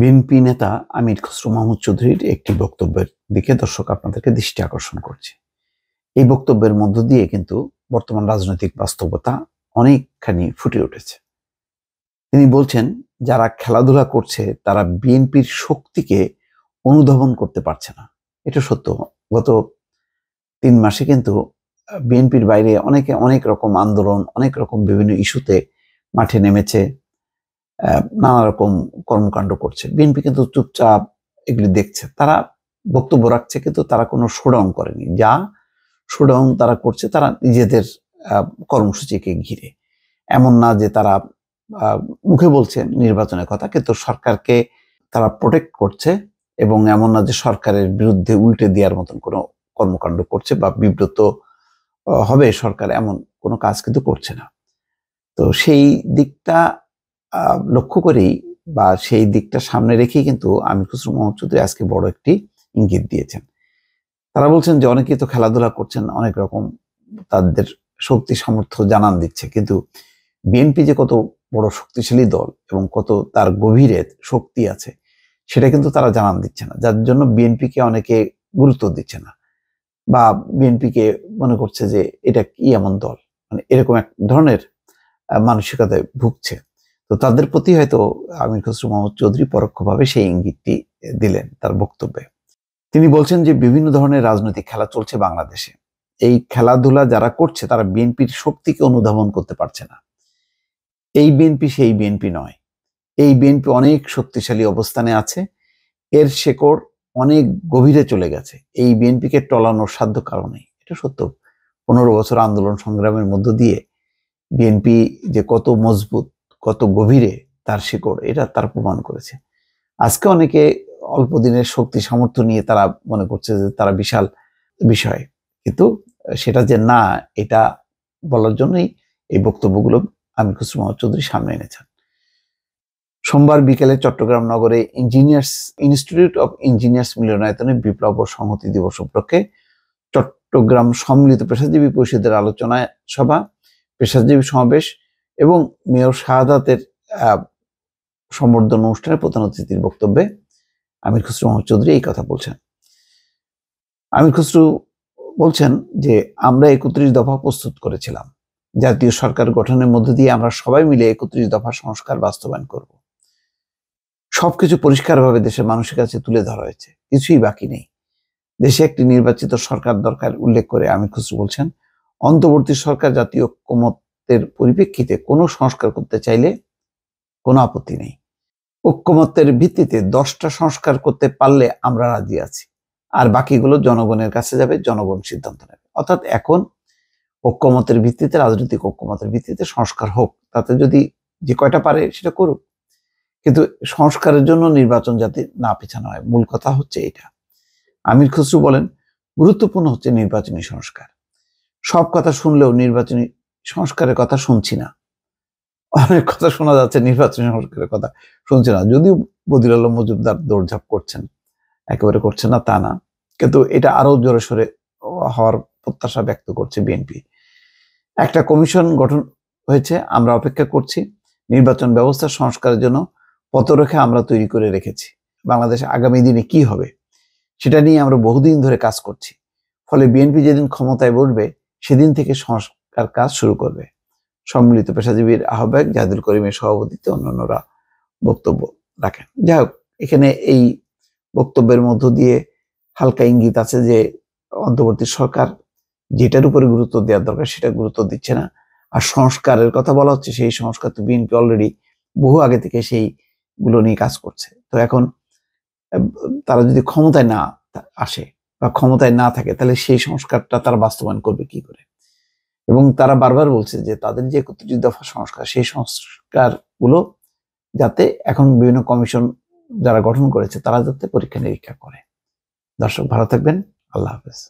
BNP নেতা আমির খসরু মাহমুদ চৌধুরীর একটি বক্তব্যের দিকে দর্শক আপনাদেরকে দৃষ্টি আকর্ষণ করছে এই বক্তব্যের মধ্য দিয়ে কিন্তু বর্তমান রাজনৈতিক বাস্তবতা অনেকখানি ফুটে উঠেছে তিনি বলছেন যারা খেলাধুলা করছে তারা বিএনপির শক্তিকে অনুধাবন করতে পারছে না এটা সত্য গত তিন মাসে কিন্তু বিএনপির বাইরে অনেকে অনেক রকম আন্দোলন অনেক রকম বিভিন্ন ইস্যুতে মাঠে নেমেছে নানা রকম কর্মকাণ্ড করছে বিএনপি কিন্তু চুপচাপ এগুলি দেখছে তারা বক্তব্য রাখছে কিন্তু তারা কোনো শোডাউন করেনি যা শোডাউন তারা করছে তারা নিজেদের কর্মসূচিকে ঘিরে এমন না যে তারা মুখে বলছে নির্বাচনের কথা কিন্তু সরকারকে তারা প্রোটেক্ট করছে এবং এমন না যে সরকারের বিরুদ্ধে উল্টে দেওয়ার মতন কোনো কর্মকাণ্ড করছে বা বিব্রত হবে সরকার এমন কোনো কাজ কিন্তু করছে না তো সেই দিকটা লক্ষ্য করেই বা সেই দিকটা সামনে রেখেই কিন্তু আমির খুসরু মোহাম্মদ চৌধুরী আজকে বড় একটি ইঙ্গিত দিয়েছেন তারা বলছেন যে অনেকেই তো খেলাধুলা করছেন অনেক রকম তাদের শক্তি সামর্থ্য জানান দিচ্ছে কিন্তু বিএনপি যে কত বড় শক্তিশালী দল এবং কত তার গভীরে শক্তি আছে সেটা কিন্তু তারা জানান দিচ্ছে না যার জন্য বিএনপিকে অনেকে গুরুত্ব দিচ্ছে না বা বিএনপিকে মনে করছে যে এটা কি এমন দল মানে এরকম এক ধরনের মানসিকতায় ভুগছে তো তাদের প্রতি হয়তো আমির খসরু মোহাম্মদ চৌধুরী পরোক্ষভাবে সেই ইঙ্গিতটি দিলেন তার বক্তব্যে তিনি বলছেন যে বিভিন্ন ধরনের রাজনৈতিক খেলা চলছে বাংলাদেশে এই খেলাধুলা যারা করছে তারা বিএনপির শক্তিকে অনুধাবন করতে পারছে না এই বিএনপি সেই বিএনপি নয় এই বিএনপি অনেক শক্তিশালী অবস্থানে আছে এর শেকড় অনেক গভীরে চলে গেছে এই বিএনপিকে টলানোর সাধ্য কারণে এটা সত্য পনেরো বছর আন্দোলন সংগ্রামের মধ্য দিয়ে বিএনপি যে কত মজবুত কত গভীরে তার শিকড় এটা তার প্রমাণ করেছে আজকে অনেকে অল্প দিনের শক্তি সামর্থ্য নিয়ে তারা মনে করছে যে তারা বিশাল বিষয় কিন্তু সেটা যে না এটা বলার জন্যই এই বক্তব্যগুলো আমি খুসরু মোহাম্মদ চৌধুরী সামনে এনেছেন সোমবার বিকেলে চট্টগ্রাম নগরে ইঞ্জিনিয়ার্স ইনস্টিটিউট অফ ইঞ্জিনিয়ার্স মিলনায়তনে বিপ্লব ও সংহতি দিবস উপলক্ষে চট্টগ্রাম সম্মিলিত পেশাজীবী পরিষদের আলোচনায় সভা পেশাজীবী সমাবেশ এবং মেয়র শাহাদাতের সম্বর্ধন অনুষ্ঠানে প্রধান অতিথির বক্তব্যে আমির খসরু মোহাম্মদ চৌধুরী এই কথা বলছেন আমির খসরু বলছেন যে আমরা একত্রিশ দফা প্রস্তুত করেছিলাম জাতীয় সরকার গঠনের মধ্য দিয়ে আমরা সবাই মিলে একত্রিশ দফা সংস্কার বাস্তবায়ন করব সবকিছু পরিষ্কারভাবে দেশের মানুষের কাছে তুলে ধরা হয়েছে কিছুই বাকি নেই দেশে একটি নির্বাচিত সরকার দরকার উল্লেখ করে আমির খসরু বলছেন অন্তর্বর্তী সরকার জাতীয় ঐক্যমত ঐক্যমত্যের পরিপ্রেক্ষিতে কোনো সংস্কার করতে চাইলে কোনো আপত্তি নেই ঐক্যমত্যের ভিত্তিতে দশটা সংস্কার করতে পারলে আমরা রাজি আছি আর বাকিগুলো জনগণের কাছে যাবে জনগণ সিদ্ধান্ত নেবে অর্থাৎ এখন ঐক্যমতের ভিত্তিতে রাজনৈতিক ঐক্যমতের ভিত্তিতে সংস্কার হোক তাতে যদি যে কয়টা পারে সেটা করুক কিন্তু সংস্কারের জন্য নির্বাচন যাতে না পিছানো হয় মূল কথা হচ্ছে এটা আমির খসরু বলেন গুরুত্বপূর্ণ হচ্ছে নির্বাচনী সংস্কার সব কথা শুনলেও নির্বাচনী সংস্কারের কথা শুনছি না অনেক কথা শোনা যাচ্ছে নির্বাচন সংস্কারের কথা শুনছি না যদিও বদির আলম মজুমদার দৌড়ঝাঁপ করছেন একেবারে করছে না তা না কিন্তু এটা আরও জোরে সরে হওয়ার প্রত্যাশা ব্যক্ত করছে বিএনপি একটা কমিশন গঠন হয়েছে আমরা অপেক্ষা করছি নির্বাচন ব্যবস্থা সংস্কারের জন্য পতরেখা আমরা তৈরি করে রেখেছি বাংলাদেশ আগামী দিনে কি হবে সেটা নিয়ে আমরা বহুদিন ধরে কাজ করছি ফলে বিএনপি যেদিন ক্ষমতায় বসবে সেদিন থেকে সংস্কার তার কাজ শুরু করবে সম্মিলিত পেশাজীবীর আহ্বায়ক জাহিদুল করিমের সভাপতিতে অন্যান্যরা বক্তব্য রাখেন যাই হোক এখানে এই বক্তব্যের মধ্য দিয়ে হালকা ইঙ্গিত আছে যে অন্তর্বর্তী সরকার যেটার উপরে গুরুত্ব দেওয়ার দরকার সেটা গুরুত্ব দিচ্ছে না আর সংস্কারের কথা বলা হচ্ছে সেই সংস্কার তো বিএনপি অলরেডি বহু আগে থেকে সেইগুলো নিয়ে কাজ করছে তো এখন তারা যদি ক্ষমতায় না আসে বা ক্ষমতায় না থাকে তাহলে সেই সংস্কারটা তারা বাস্তবায়ন করবে কি করে এবং তারা বারবার বলছে যে তাদের যে একত্রিশ দফা সংস্কার সেই সংস্কারগুলো যাতে এখন বিভিন্ন কমিশন যারা গঠন করেছে তারা যাতে পরীক্ষা নিরীক্ষা করে দর্শক ভালো থাকবেন আল্লাহ হাফেজ